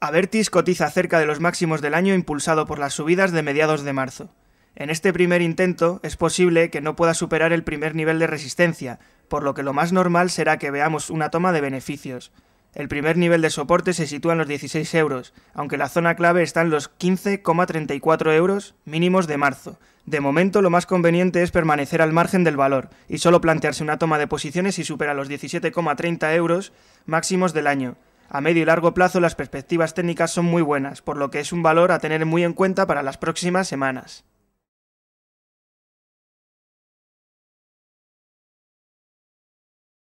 Avertis cotiza cerca de los máximos del año impulsado por las subidas de mediados de marzo. En este primer intento es posible que no pueda superar el primer nivel de resistencia, por lo que lo más normal será que veamos una toma de beneficios. El primer nivel de soporte se sitúa en los 16 euros, aunque la zona clave está en los 15,34 euros mínimos de marzo. De momento lo más conveniente es permanecer al margen del valor y solo plantearse una toma de posiciones si supera los 17,30 euros máximos del año, a medio y largo plazo las perspectivas técnicas son muy buenas, por lo que es un valor a tener muy en cuenta para las próximas semanas.